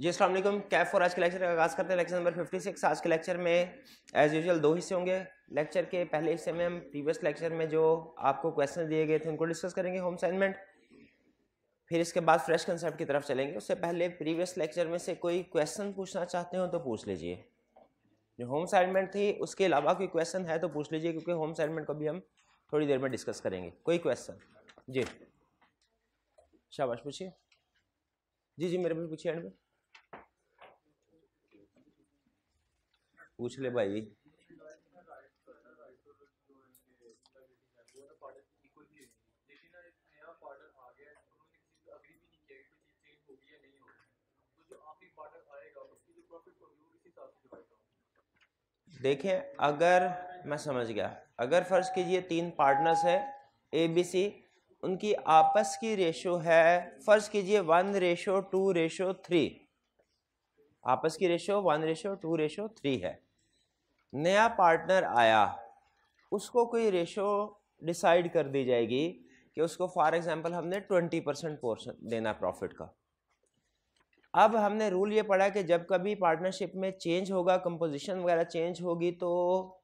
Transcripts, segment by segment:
जी असल कैफ फॉर आज के लेक्चर का आगाज़ करते हैं लेक्चर नंबर 56 आज के लेक्चर में एज़ यूजल दो हिस्से होंगे लेक्चर के पहले हिस्से में हम प्रीवियस लेक्चर में जो आपको क्वेश्चन दिए गए थे उनको डिस्कस करेंगे होम असाइनमेंट फिर इसके बाद फ्रेश कंसेप्ट की तरफ चलेंगे उससे पहले प्रीवियस लेक्चर में से कोई क्वेश्चन पूछना चाहते हो तो पूछ लीजिए जो होम असाइनमेंट थी उसके अलावा कोई क्वेश्चन है तो पूछ लीजिए क्योंकि होम असाइनमेंट को भी हम थोड़ी देर में डिस्कस करेंगे कोई क्वेश्चन जी शाबाश पूछिए जी जी मेरे भी पूछिए एंड में पूछ ले भाई देखें अगर मैं समझ गया अगर फ़र्ज़ कीजिए तीन पार्टनर्स है ए बी सी उनकी आपस की रेशो है फ़र्ज़ कीजिए one ratio two ratio three आपस की ratio one ratio two ratio three है नया पार्टनर आया उसको कोई रेशो डिसाइड कर दी जाएगी कि उसको फॉर एग्जांपल हमने 20 परसेंट पोर्शन देना प्रॉफिट का अब हमने रूल ये पढ़ा कि जब कभी पार्टनरशिप में चेंज होगा कंपोजिशन वगैरह चेंज होगी तो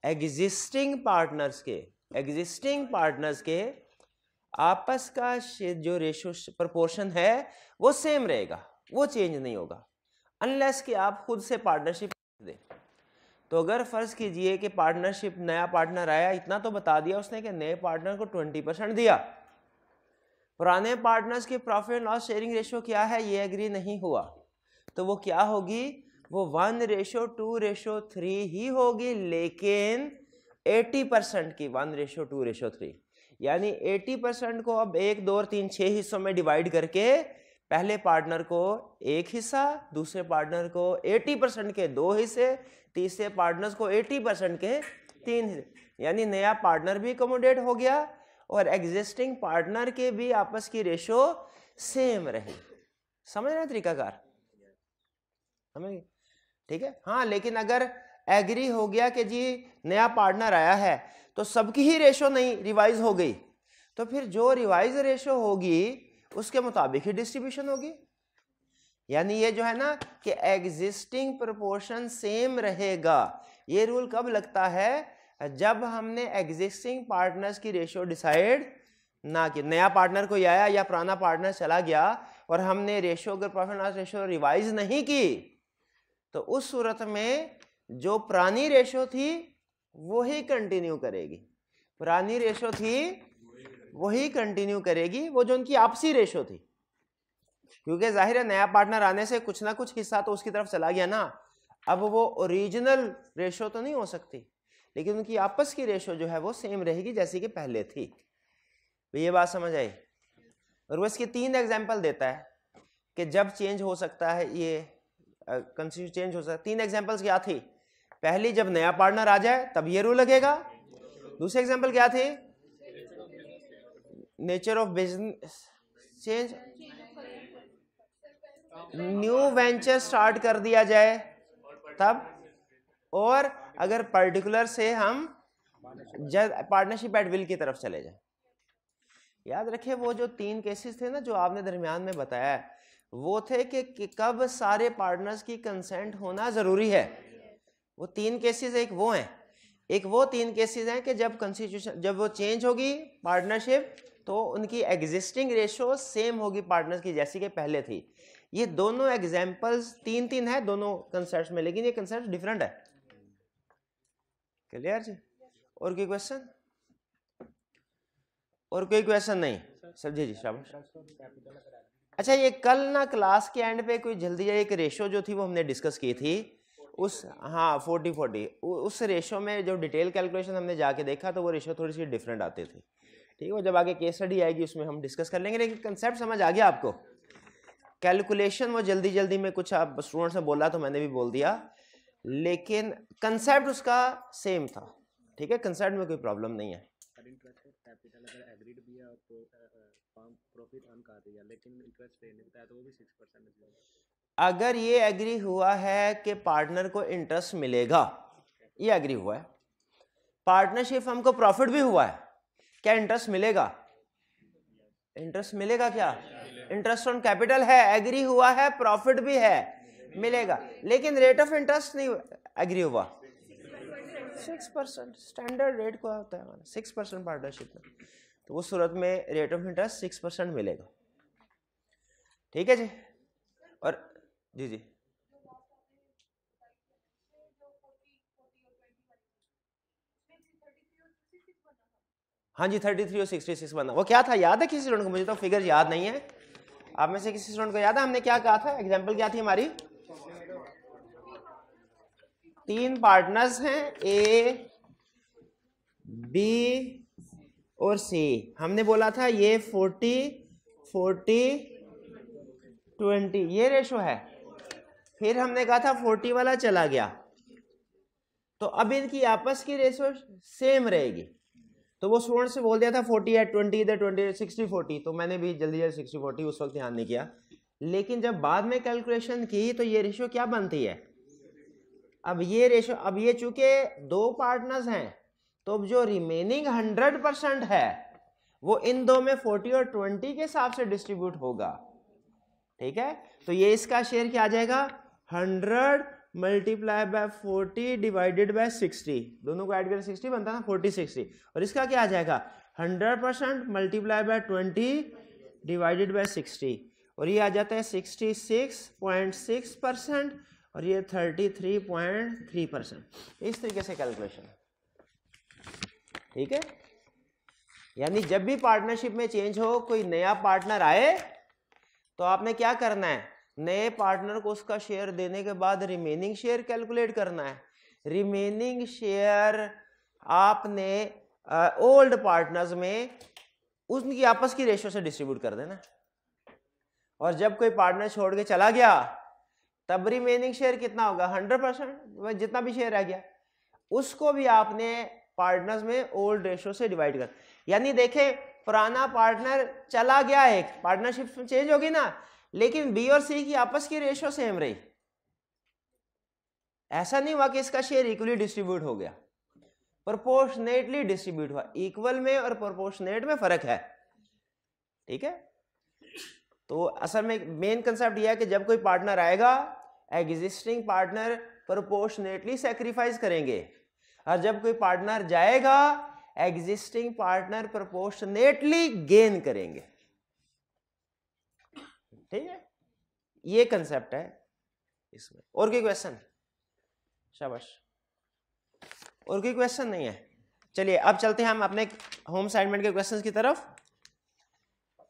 एग्जिस्टिंग पार्टनर्स के एग्जिस्टिंग पार्टनर्स के आपस का जो रेशो प्रपोर्शन है वो सेम रहेगा वो चेंज नहीं होगा अनलेस कि आप खुद से पार्टनरशिप दें तो अगर फ़र्ज़ कीजिए कि पार्टनरशिप नया पार्टनर आया इतना तो बता दिया उसने कि नए पार्टनर को ट्वेंटी परसेंट दिया पुराने पार्टनर्स के प्रॉफिट लॉस शेयरिंग रेशो क्या है ये एग्री नहीं हुआ तो वो क्या होगी वो one ratio two ratio three ही होगी लेकिन एटी परसेंट की one ratio two ratio three यानी एटी परसेंट को अब एक दो और तीन छः हिस्सों में डिवाइड करके पहले पार्टनर को एक हिस्सा दूसरे पार्टनर को एटी परसेंट के दो हिस्से तीसरे पार्टनर्स को 80 परसेंट के तीन यानी नया पार्टनर भी अकोमोडेट हो गया और एग्जिस्टिंग पार्टनर के भी आपस की रेशो सेम रही समझ रहे तरीकाकार समझ ठीक है हाँ लेकिन अगर एग्री हो गया कि जी नया पार्टनर आया है तो सबकी ही रेशो नहीं रिवाइज हो गई तो फिर जो रिवाइज रेशो होगी उसके मुताबिक ही डिस्ट्रीब्यूशन होगी यानी ये जो है ना कि एग्जिस्टिंग प्रोपोर्शन सेम रहेगा ये रूल कब लगता है जब हमने एग्जिस्टिंग पार्टनर्स की रेशियो डिसाइड ना कि नया पार्टनर कोई आया या पुराना पार्टनर चला गया और हमने रेशियो अगर प्रॉफिट लॉस रेशियो रिवाइज नहीं की तो उस सूरत में जो पुरानी रेशियो थी वही कंटिन्यू करेगी पुरानी रेशियो थी वही कंटिन्यू करेगी वो जो उनकी आपसी रेशियो थी क्योंकि जाहिर है नया पार्टनर आने से कुछ ना कुछ हिस्सा तो उसकी तरफ चला गया ना अब वो ओरिजिनल रेशो तो नहीं हो सकती लेकिन उनकी आपस की रेशो जो है वो सेम रहेगी जैसी कि पहले थी तो ये बात समझ आई और वो इसकी तीन एग्जाम्पल देता है कि जब चेंज हो सकता है ये कंस्टिट्यूशन चेंज हो सकता है तीन एग्जाम्पल्स क्या थी पहली जब नया पार्टनर आ जाए तब ये रूल लगेगा दूसरे एग्जाम्पल क्या थी nature of business change new venture start कर दिया जाए तब और अगर पर्टिकुलर से हम पार्टनरशिप एट विल की तरफ चले जाए याद रखे वो जो तीन केसेस थे ना जो आपने दरमियान में बताया वो थे कि कब सारे पार्टनर्स की कंसेंट होना ज़रूरी है वो तीन केसेस एक वो हैं एक वो तीन केसेस हैं कि जब कंस्टिट्यूशन जब वो चेंज होगी पार्टनरशिप तो उनकी एग्जिस्टिंग रेशो सेम होगी पार्टनर्स की जैसी कि पहले थी ये हम्म। दोनों एग्जाम्पल्स तीन तीन है दोनों कंसेप्ट में लेकिन ये कंसेप्ट डिफरेंट है क्लियर जी और कोई क्वेश्चन और कोई क्वेश्चन नहीं सर जी जी शाबाश अच्छा ये कल ना क्लास के एंड पे कोई जल्दी एक रेशो जो थी वो हमने डिस्कस की थी उस हाँ फोर्टी फोर्टी उस रेशो में जो डिटेल कैलकुलेशन हमने जाके देखा तो वो रेशो थोड़ी सी डिफरेंट आती थी ठीक है वो जब आगे केस स्टडी आएगी उसमें हम डिस्कस कर लेंगे लेकिन कंसेप्ट समझ आ गया आपको कैलकुलेशन वो जल्दी जल्दी में कुछ आप स्टूडेंट्स ने बोला तो मैंने भी बोल दिया लेकिन कंसेप्ट उसका सेम था ठीक है कंसेप्ट में कोई प्रॉब्लम नहीं है तो, तो अगर ये एग्री हुआ है कि पार्टनर को इंटरेस्ट मिलेगा ये एग्री हुआ है पार्टनरशिप हमको प्रॉफिट भी हुआ है क्या इंटरेस्ट मिलेगा इंटरेस्ट मिलेगा क्या इंटरेस्ट ऑन कैपिटल है एग्री हुआ है प्रॉफिट भी है मिलेगा लेकिन रेट ऑफ इंटरेस्ट नहीं एग्री हुआ सिक्स परसेंट स्टैंडर्ड रेट को होता है सिक्स परसेंट पार्टनरशिप में तो उस सूरत में rate of interest six percent मिलेगा ठीक है जी और जी जी हाँ जी थर्टी थ्री और सिक्सटी सिक्स बना वो क्या था याद है किसी स्टूडेंट को मुझे तो फिगर याद नहीं है आप में से किसी स्टूडेंट को याद है हमने क्या कहा था एग्जाम्पल क्या थी हमारी तीन पार्टनर्स हैं ए बी और सी हमने बोला था ये फोर्टी फोर्टी ट्वेंटी ये रेशो है फिर हमने कहा था फोर्टी वाला चला गया तो अब इनकी आपस की रेशो सेम रहेगी तो वो स्टूडेंट से बोल दिया था फोर्टी एट ट्वेंटी इधर ट्वेंटी सिक्सटी फोर्टी तो मैंने भी जल्दी जल्दी सिक्सटी फोर्टी उस वक्त ध्यान नहीं किया लेकिन जब बाद में कैलकुलेशन की तो ये रेशो क्या बनती है अब ये रेशो अब ये चूंकि दो पार्टनर्स हैं तो जो रिमेनिंग हंड्रेड परसेंट है वो इन दो में फोर्टी और ट्वेंटी के हिसाब से डिस्ट्रीब्यूट होगा ठीक है तो ये इसका शेयर क्या आ जाएगा hundred multiply by forty divided by sixty दोनों को ऐड करें सिक्सटी बनता है ना फोर्टी सिक्सटी और इसका क्या आ जाएगा hundred percent multiply by twenty divided by sixty और ये आ जाता है sixty six point six percent और ये thirty three point three percent इस तरीके से कैलकुलेशन ठीक है यानी जब भी पार्टनरशिप में चेंज हो कोई नया पार्टनर आए तो आपने क्या करना है नए पार्टनर को उसका शेयर देने के बाद रिमेनिंग शेयर कैलकुलेट करना है रिमेनिंग शेयर आपने ओल्ड uh, पार्टनर्स में उनकी आपस की रेशियो से डिस्ट्रीब्यूट कर देना और जब कोई पार्टनर छोड़ के चला गया तब रिमेनिंग शेयर कितना होगा हंड्रेड परसेंट जितना भी शेयर रह गया उसको भी आपने पार्टनर्स में ओल्ड रेशियो से डिवाइड कर यानी देखें पुराना पार्टनर चला गया एक पार्टनरशिप चेंज होगी ना लेकिन बी और सी की आपस की रेशियो सेम रही ऐसा नहीं हुआ कि इसका शेयर इक्वली डिस्ट्रीब्यूट हो गया प्रोपोर्शनेटली डिस्ट्रीब्यूट हुआ इक्वल में और प्रोपोर्शनेट में फर्क है ठीक है तो असल में मेन कंसेप्ट यह है कि जब कोई पार्टनर आएगा एग्जिस्टिंग पार्टनर प्रोपोर्शनेटली सेक्रीफाइस करेंगे और जब कोई पार्टनर जाएगा एग्जिस्टिंग पार्टनर प्रोपोर्शनेटली गेन करेंगे ठीक है ये कंसेप्ट है इसमें और कोई क्वेश्चन शाबाश और कोई क्वेश्चन नहीं है चलिए अब चलते हैं हम अपने होम असाइनमेंट के क्वेश्चंस की तरफ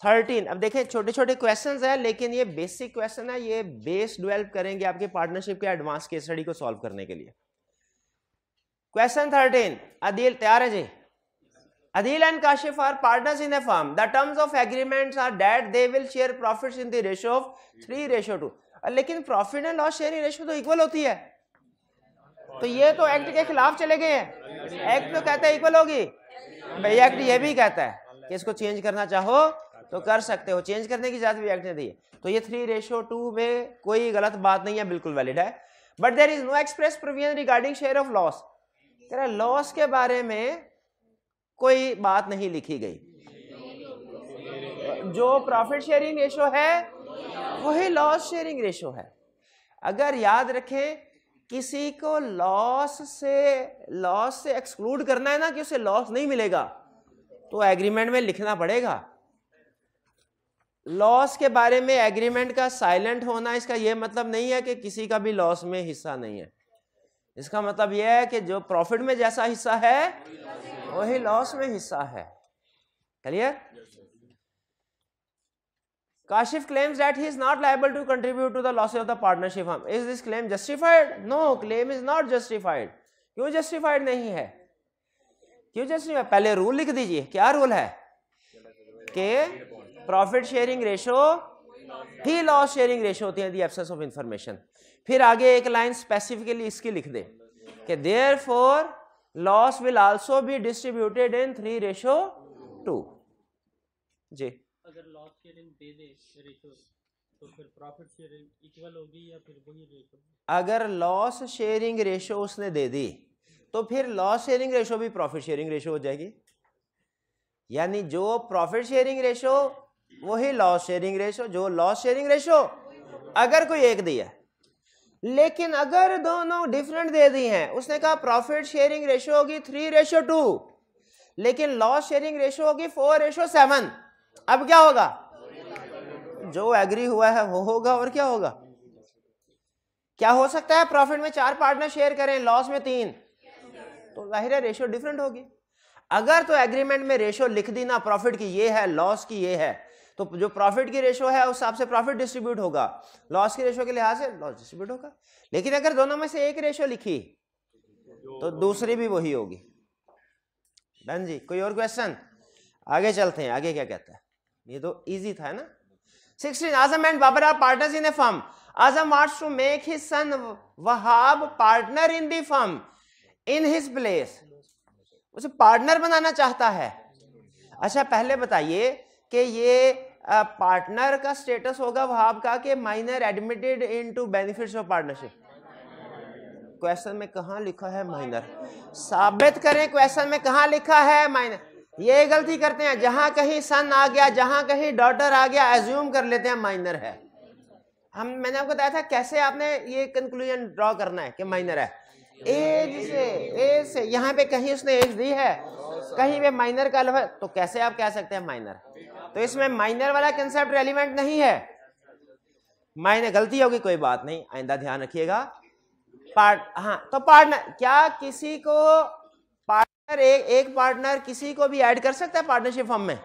थर्टीन अब देखें छोटे छोटे क्वेश्चंस हैं लेकिन ये बेसिक क्वेश्चन है ये बेस डेवलप करेंगे आपके पार्टनरशिप के एडवांस केस स्टडी को सॉल्व करने के लिए क्वेश्चन थर्टीन आदिल तैयार है जी Adil and Kashif are partners in a firm. The terms of agreements are that they will share profits in the ratio of three ratio two लेकिन profit and loss sharing ratio तो equal होती है तो ये तो act के खिलाफ चले गए हैं एक्ट तो कहता है इक्वल होगी भाई एक्ट ये भी कहता है कि इसको चेंज करना चाहो तो कर सकते हो चेंज करने की इजाजत भी एक्ट ने दी है तो ये थ्री रेशो टू में कोई गलत बात नहीं है बिल्कुल वैलिड है but there is no express provision regarding share of loss loss के बारे में कोई बात नहीं लिखी गई जो प्रॉफिट शेयरिंग रेशो है वही लॉस शेयरिंग रेशो है अगर याद रखें किसी को लॉस से लॉस से एक्सक्लूड करना है ना कि उसे लॉस नहीं मिलेगा तो एग्रीमेंट में लिखना पड़ेगा लॉस के बारे में एग्रीमेंट का साइलेंट होना इसका यह मतलब नहीं है कि किसी का भी लॉस में हिस्सा नहीं है इसका मतलब यह है कि जो प्रॉफिट में जैसा हिस्सा है वही लॉस में हिस्सा है clear Kashif claims that he is not liable to contribute to the loss of the partnership hmm is this claim justified no claim is not justified क्यों जस्टिफाइड नहीं है क्यों जस्टिफाइड पहले रूल लिख दीजिए क्या रूल है के प्रॉफिट शेयरिंग रेशो ही लॉस शेयरिंग रेशो होती है दी एब्सेंस ऑफ इंफॉर्मेशन फिर आगे एक लाइन स्पेसिफिकली इसकी लिख दे therefore loss will also be distributed in three ratio two जी अगर लॉस शेयरिंग दे दे रेशो तो फिर प्रॉफिट शेयरिंग इक्वल होगी या फिर वही रेशो अगर लॉस शेयरिंग रेशो उसने दे दी तो फिर लॉस शेयरिंग रेशो भी प्रॉफिट शेयरिंग रेशो हो जाएगी यानी जो प्रॉफिट शेयरिंग रेशो वही लॉस शेयरिंग रेशो जो लॉस शेयरिंग रेशो अगर कोई एक दिया लेकिन अगर दोनों डिफरेंट दे दी हैं उसने कहा प्रॉफिट शेयरिंग रेशो होगी थ्री रेशो टू लेकिन लॉस शेयरिंग रेशो होगी फोर रेशो सेवन अब क्या होगा जो एग्री हुआ है वो होगा और क्या होगा क्या हो सकता है प्रॉफिट में चार पार्टनर शेयर करें लॉस में तीन तो जाहिर है रेशियो डिफरेंट होगी अगर तो एग्रीमेंट में रेशियो लिख दी ना प्रॉफिट की ये है लॉस की ये है तो जो प्रॉफिट की रेशो है उस हिसाब से प्रॉफिट डिस्ट्रीब्यूट होगा लॉस की रेशो के लिहाज से लॉस डिस्ट्रीब्यूट होगा लेकिन अगर दोनों में से एक रेशो लिखी तो दूसरी भी वही होगी डन जी कोई और क्वेश्चन आगे चलते हैं आगे क्या कहता है ये तो इजी था ना sixteen Azam and Babar are partners in a firm Azam wants to make his son Wahab partner in the firm in his place उसे पार्टनर बनाना चाहता है अच्छा पहले बताइए कि ये पार्टनर का स्टेटस होगा वहाब का कि minor admitted into benefit of partnership question में कहा लिखा है माइनर साबित करें क्वेश्चन में कहा लिखा है माइनर ये गलती करते हैं जहां कहीं सन आ गया जहां कहीं डॉटर आ गया एज्यूम कर लेते हैं माइनर है हम मैंने आपको बताया था कैसे आपने ये कंक्लूजन ड्रॉ करना है कि माइनर है एज से एज से यहाँ पे कहीं उसने एज दी है कहीं पे माइनर का लफ तो कैसे आप कह सकते हैं माइनर तो इसमें माइनर वाला कंसेप्ट रेलिवेंट नहीं है माइनर गलती होगी कोई बात नहीं आइंदा ध्यान रखिएगा पार्ट हाँ तो पार्टनर क्या किसी को पार्टनर एक एक पार्टनर किसी को भी ऐड कर सकता है पार्टनरशिप फॉर्म में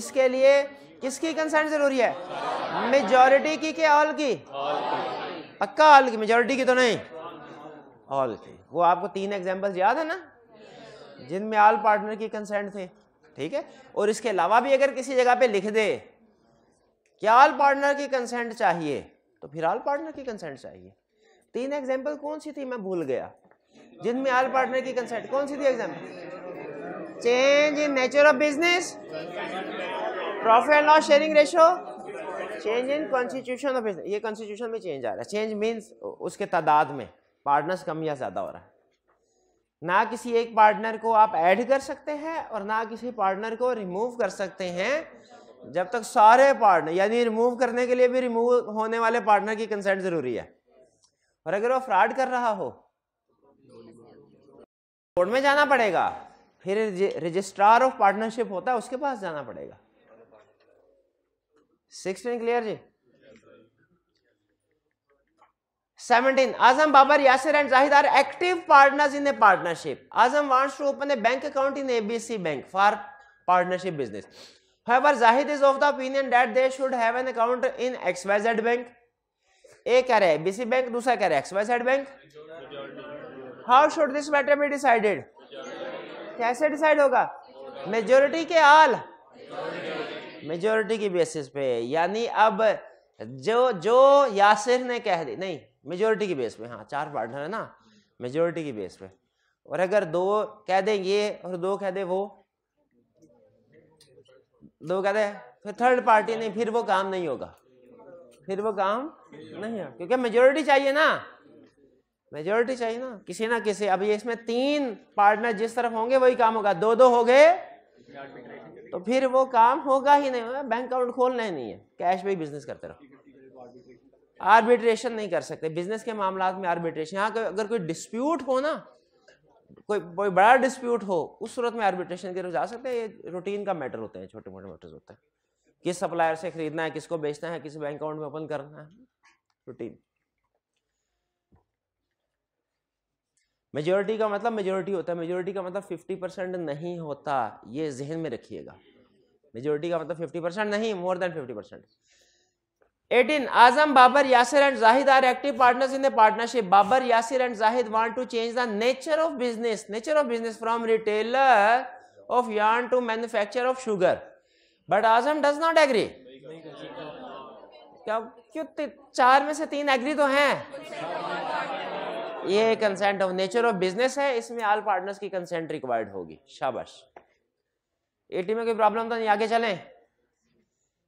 इसके लिए किसकी कंसेंट जरूरी है मेजोरिटी की क्या ऑल की पक्का ऑल की मेजोरिटी की तो नहीं ऑल की वो आपको तीन एग्जांपल्स याद है ना जिनमें ऑल पार्टनर की कंसेंट थे ठीक है और इसके अलावा भी अगर किसी जगह पे लिख दे कि ऑल पार्टनर की कंसेंट चाहिए तो फिर ऑल पार्टनर की कंसेंट चाहिए तीन एग्जाम्पल कौन सी थी मैं भूल गया जिनमें ऑल पार्टनर की कंसेंट कौन सी थी example change in nature of business profit and loss sharing ratio change in constitution of business ये कॉन्स्टिट्यूशन में चेंज आ रहा है चेंज मीन्स उसके तादाद में पार्टनर्स कम या ज़्यादा हो रहा है ना किसी एक पार्टनर को आप ऐड कर सकते हैं और ना किसी पार्टनर को रिमूव कर सकते हैं जब तक सारे पार्टनर यानी रिमूव करने के लिए भी रिमूव होने वाले पार्टनर की कंसेंट जरूरी है और अगर वो फ्रॉड कर रहा हो कोर्ट में जाना पड़ेगा फिर रजिस्ट्रार ऑफ पार्टनरशिप होता है उसके पास जाना पड़ेगा सिक्सटीन क्लियर जी 17. Azam Babar Yasir and Zahid are active partners in a partnership. Azam wants to open a bank account in ABC Bank for partnership business. However, Zahid is of the opinion that they should have an account in XYZ Bank. A क्या रहे BC Bank दूसरा क्या रहे XYZ Bank. How should this matter be decided? कैसे decide होगा? Majority के all. Majority की basis पे यानी अब जो जो यासिर ने कह दी नहीं मेजोरिटी की बेस पे हाँ चार पार्टनर है ना मेजोरिटी की बेस पे और अगर दो कह दें ये और दो कह दे वो दो कह दे फिर थर्ड पार्टी नहीं फिर वो काम नहीं होगा फिर वो काम नहीं होगा क्योंकि मेजोरिटी चाहिए ना मेजोरिटी चाहिए ना किसी ना किसी अब ये इसमें तीन पार्टनर जिस तरफ होंगे वही काम होगा दो दो हो गए तो फिर वो काम होगा ही नहीं बैंक अकाउंट खोलना ही नहीं है कैश पे ही बिजनेस करते रहो आर्बिट्रेशन नहीं कर सकते बिजनेस के मामला में आर्बिट्रेशन यहाँ अगर कोई डिस्प्यूट हो ना कोई कोई बड़ा डिस्प्यूट हो उस सूरत में आर्बिट्रेशन के जा सकते हैं ये रूटीन का मैटर होते हैं छोटे मोटे मैटर्स होते हैं किस सप्लायर से खरीदना है किसको बेचना है किस बैंक अकाउंट में ओपन करना है रूटीन मेजोरिटी का मतलब मेजोरिटी होता है मेजोरिटी का मतलब फिफ्टी परसेंट नहीं होता ये जहन में रखिएगा मेजोरिटी का मतलब फिफ्टी परसेंट नहीं more than fifty percent 18. Azam, Babar, Yasir and Zahid are active partners in the partnership. Babar, Yasir and Zahid want to change the nature of business. Nature of business from retailer of yarn to manufacturer of sugar. But Azam does not agree. क्या क्यों चार में से तीन agree तो हैं ये consent of nature of business है इसमें ऑल पार्टनर्स की कंसेंट रिक्वायर्ड होगी शाबाश एटी में कोई प्रॉब्लम तो नहीं आगे चलें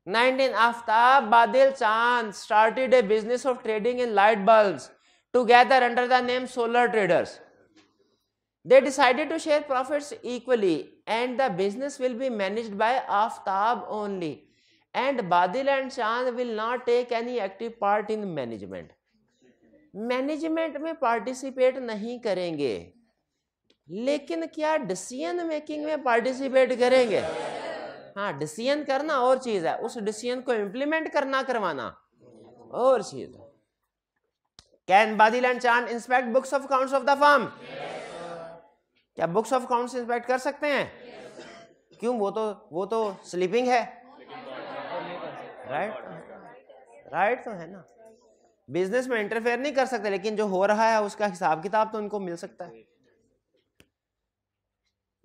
19 Aftab Badil Chand started a business of trading in light bulbs together under the name Solar Traders. They decided to share profits equally and the business will be managed by Aftab only. And Badil and Chand will not take any active part in management. Management में participate नहीं करेंगे लेकिन क्या decision making में participate करेंगे yeah. हाँ decision करना और चीज है उस डिसीजन को इंप्लीमेंट करना करवाना और चीज है कैन बादी लैंड चांद inspect books of accounts of the firm क्या बुक्स ऑफ अकाउंट्स इंस्पेक्ट कर सकते हैं yes. क्यों वो तो वो तो स्लीपिंग है राइट राइट तो है ना बिजनेस में इंटरफेयर नहीं कर सकते लेकिन जो हो रहा है उसका हिसाब किताब तो उनको मिल सकता है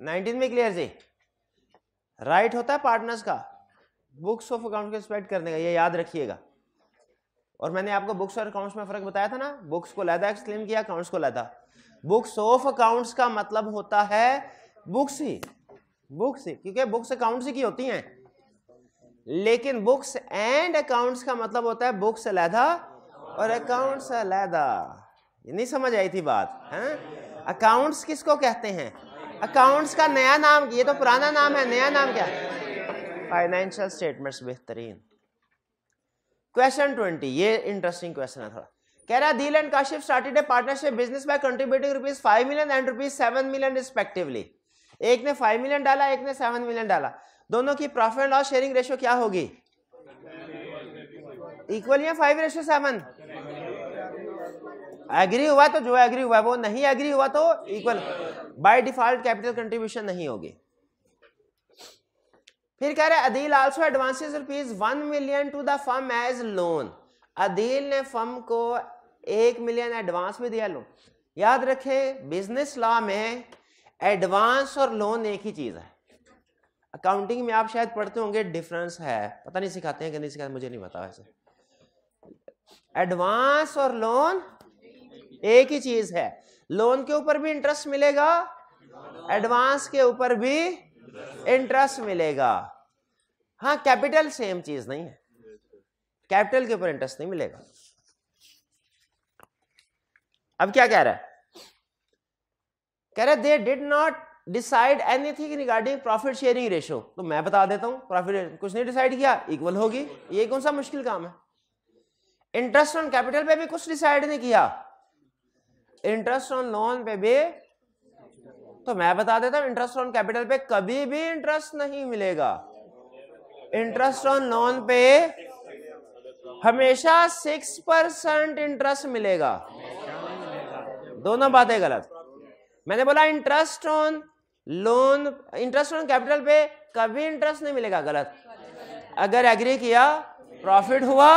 नाइनटीन में क्लियर जी राइट होता है पार्टनर्स का बुक्स ऑफ अकाउंट को स्प्रेड करने का ये याद रखिएगा और मैंने आपको बुक्स और अकाउंट्स में फर्क बताया था ना बुक्स को लैदा एक्सप्लेन किया अकाउंट्स को लैदा बुक्स ऑफ अकाउंट्स का मतलब होता है बुक्स ही बुक्स ही क्योंकि बुक्स अकाउंट्स ही की होती हैं लेकिन बुक्स एंड अकाउंट्स का मतलब होता है बुक्स अलहदा और अकाउंट्स अलहदा नहीं समझ आई थी बात है अकाउंट्स किसको कहते हैं अकाउंट्स का नया नाम ये तो पुराना नाम है नया नाम क्या फाइनेंशियल स्टेटमेंट्स बेहतरीन क्वेश्चन ट्वेंटी ये इंटरेस्टिंग क्वेश्चन है थोड़ा कह रहा Adil and Kashif started a partnership business by contributing rupees five million and rupees seven million respectively एक ने फाइव मिलियन डाला एक ने सेवन मिलियन डाला दोनों की profit and loss sharing ratio क्या होगी इक्वल या फाइव रेशियो सेवन एग्री हुआ तो जो एग्री हुआ वो नहीं एग्री हुआ तो equal by default capital contribution नहीं होगी फिर कह रहे Adeel also advances rupees one million to the firm as loan Adeel ने फर्म को एक मिलियन एडवांस भी दिया लोन याद रखे बिजनेस लॉ में एडवांस और लोन एक ही चीज है अकाउंटिंग में आप शायद पढ़ते होंगे डिफरेंस है पता नहीं सिखाते हैं कि नहीं सिखाते मुझे नहीं पता वैसे एडवांस और लोन एक ही चीज है लोन के ऊपर भी इंटरेस्ट मिलेगा एडवांस के ऊपर भी इंटरेस्ट मिलेगा हाँ कैपिटल सेम चीज नहीं है कैपिटल के ऊपर इंटरेस्ट नहीं मिलेगा अब क्या कह रहा है कह रहे they did not decide anything regarding profit sharing ratio तो मैं बता देता हूं प्रॉफिट कुछ नहीं डिसाइड किया इक्वल होगी ये कौन सा मुश्किल काम है इंटरेस्ट ऑन कैपिटल पे भी कुछ डिसाइड नहीं किया इंटरेस्ट ऑन लोन पे भी तो मैं बता देता हूं इंटरेस्ट ऑन कैपिटल पे कभी भी इंटरेस्ट नहीं मिलेगा इंटरेस्ट ऑन लोन पे हमेशा सिक्स परसेंट इंटरेस्ट मिलेगा दोनों बातें गलत मैंने बोला interest on loan interest on capital पे कभी इंटरेस्ट नहीं मिलेगा गलत अगर एग्री किया प्रॉफिट हुआ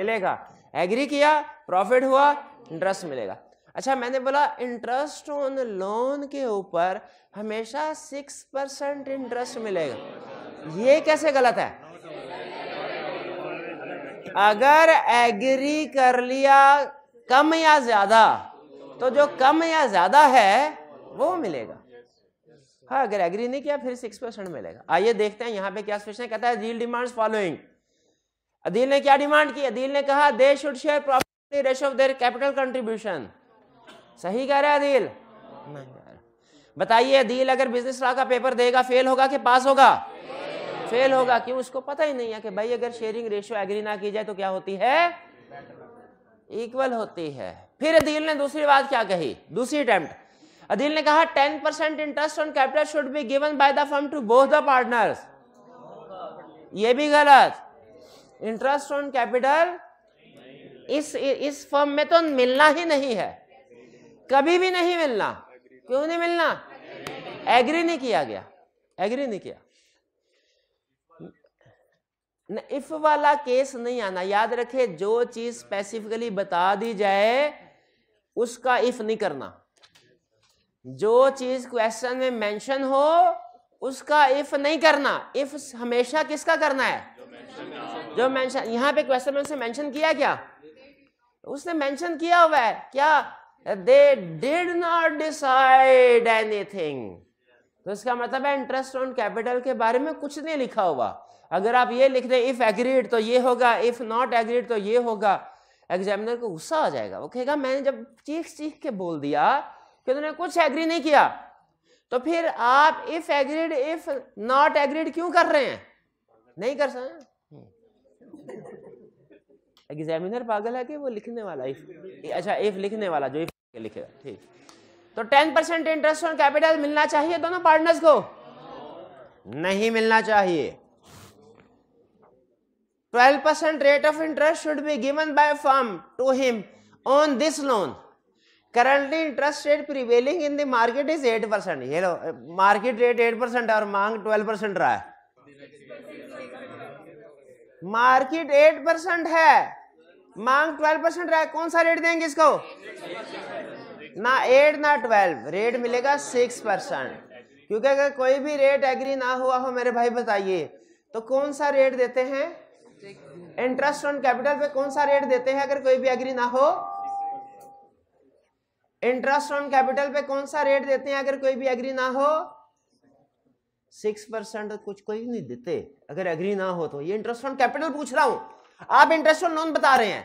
मिलेगा एग्री किया प्रॉफिट हुआ इंटरेस्ट मिलेगा अच्छा मैंने बोला इंटरेस्ट ऑन लोन के ऊपर हमेशा सिक्स परसेंट इंटरेस्ट मिलेगा ये कैसे गलत है अगर एग्री कर लिया कम या ज्यादा तो जो कम या ज्यादा है वो मिलेगा हाँ अगर एग्री नहीं किया फिर सिक्स परसेंट मिलेगा आइए देखते हैं यहाँ पे क्या सिचुएशन कहता है डील डिमांड फॉलोइंग अदील ने क्या डिमांड की अदील ने कहा they should share profit ratio of their capital contribution सही कह रहे है दिल बताइए दिल अगर बिजनेस लॉ का पेपर देगा फेल होगा कि पास होगा फेल होगा क्यों उसको पता ही नहीं है कि भाई अगर शेयरिंग रेशियो एग्री ना की जाए तो क्या होती है इक्वल होती है फिर अदील ने दूसरी बात क्या कही दूसरी अटेम्प्ट अदील ने कहा ten percent interest on capital should be given by the firm to both the partners ये भी गलत इंटरेस्ट ऑन कैपिटल इस इस फर्म में तो मिलना ही नहीं है कभी भी नहीं मिलना क्यों नहीं मिलना एग्री नहीं किया गया एग्री नहीं किया इफ वाला केस नहीं आना याद रखे जो चीज स्पेसिफिकली बता दी जाए उसका इफ नहीं करना जो चीज क्वेश्चन में मेंशन हो उसका इफ नहीं करना इफ हमेशा किसका करना है जो मेंशन यहां पे क्वेश्चन में उसने मेंशन किया क्या उसने मेंशन किया हुआ है क्या they did not decide anything तो इसका मतलब है इंटरेस्ट ऑन कैपिटल के बारे में कुछ नहीं लिखा हुआ अगर आप ये लिख दें इफ एग्रीड तो ये होगा इफ नॉट एग्रीड तो ये होगा एग्जामिनर को गुस्सा आ जाएगा वो कहेगा मैंने जब चीख चीख के बोल दिया कि तुमने कुछ एग्री नहीं किया तो फिर आप if agreed if not agreed क्यों कर रहे हैं नहीं कर सकते एग्जामिनर हम्म। पागल है कि वो लिखने वाला इफ अच्छा इफ लिखने वाला जो इफ लिखेगा ठीक तो ten percent interest on capital मिलना चाहिए दोनों पार्टनर्स को नहीं मिलना चाहिए twelve percent rate of interest should be given by firm to him on this loan currently interest rate prevailing in the market is eight percent ये लो market rate eight percent और मांग ट्वेल्व परसेंट रहा है market at percent है मांग twelve percent रहा है कौन सा रेट देंगे इसको ना एट ना ट्वेल्व रेट मिलेगा सिक्स परसेंट क्योंकि अगर कोई भी रेट एग्री ना हुआ हो मेरे भाई बताइए तो कौन सा रेट देते हैं इंटरेस्ट ऑन कैपिटल पे कौन सा रेट देते हैं अगर कोई भी एग्री ना हो इंटरेस्ट ऑन कैपिटल पे कौन सा रेट देते हैं अगर कोई भी एग्री ना हो सिक्स परसेंट तो कुछ कोई नहीं देते अगर एग्री ना हो तो ये इंटरेस्ट ऑन कैपिटल पूछ रहा हूं आप इंटरेस्ट ऑन लोन बता रहे हैं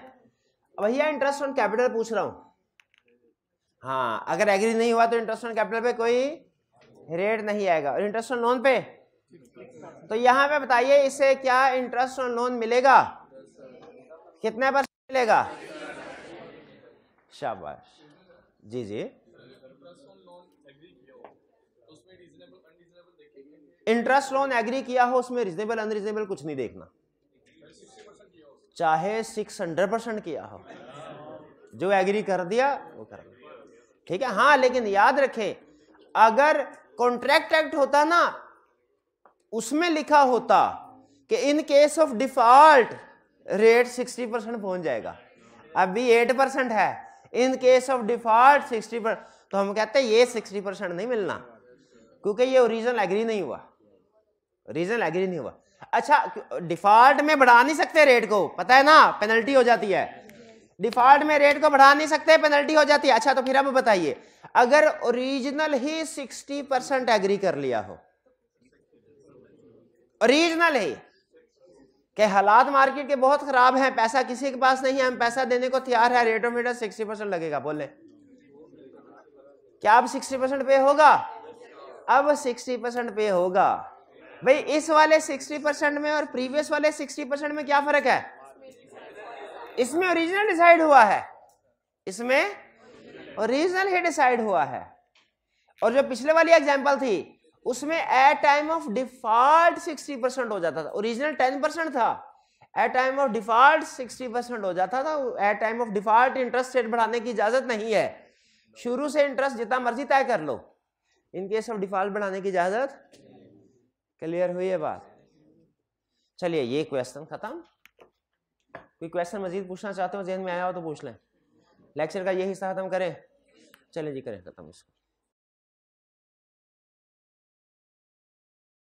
भैया इंटरेस्ट ऑन कैपिटल पूछ रहा हूं हाँ अगर एग्री नहीं हुआ तो इंटरेस्ट ऑन कैपिटल पे कोई रेट नहीं आएगा और इंटरेस्ट ऑन लोन पे तो यहां पे बताइए इसे क्या इंटरेस्ट ऑन लोन मिलेगा कितने परसेंट मिलेगा शाबाश जी जी इंटरेस्ट लोन एग्री किया हो उसमें रीजनेबल अनरिजनेबल कुछ नहीं देखना चाहे सिक्स हंड्रेड परसेंट किया हो जो एग्री कर दिया वो कर दिया ठीक है हाँ लेकिन याद रखें अगर कॉन्ट्रैक्ट एक्ट होता ना उसमें लिखा होता कि in case of default rate sixty percent पहुंच जाएगा अभी एट परसेंट है in case of default sixty percent तो हम कहते हैं ये सिक्सटी परसेंट नहीं मिलना क्योंकि ये ओरिजिनल एग्री नहीं हुआ रीजन एग्री नहीं हुआ अच्छा डिफॉल्ट में बढ़ा नहीं सकते रेट को पता है ना पेनल्टी हो जाती है डिफॉल्ट में रेट को बढ़ा नहीं सकते पेनल्टी हो जाती है अच्छा तो फिर अब बताइए अगर ओरिजिनल ही सिक्सटी परसेंट एग्री कर लिया हो ओरिजिनल ही के हालात मार्केट के बहुत खराब हैं पैसा किसी के पास नहीं है हम पैसा देने को तैयार है rate of interest sixty percent लगेगा बोले क्या अब सिक्सटी परसेंट पे होगा अब सिक्सटी परसेंट पे होगा भाई इस वाले 60 परसेंट में और प्रीवियस वाले 60 परसेंट में क्या फर्क है इसमें ओरिजिनल डिसाइड हुआ है इसमें ओरिजिनल ही डिसाइड हुआ है और जो पिछले वाली एग्जांपल थी उसमें at time of default 60 percent हो जाता था ओरिजिनल 10 परसेंट था at time of default 60 percent हो जाता था at time of default interest rate बढ़ाने की इजाजत नहीं है शुरू से इंटरेस्ट जितना मर्जी तय कर लो इनकेस ऑफ डिफॉल्ट बढ़ाने की इजाजत क्लियर हुई है बात चलिए ये क्वेश्चन खत्म कोई क्वेश्चन मजीद पूछना चाहते हो जहन में आया हो तो पूछ लें लेक्चर का ये हिस्सा खत्म करें चलिए जी करें खत्म इसको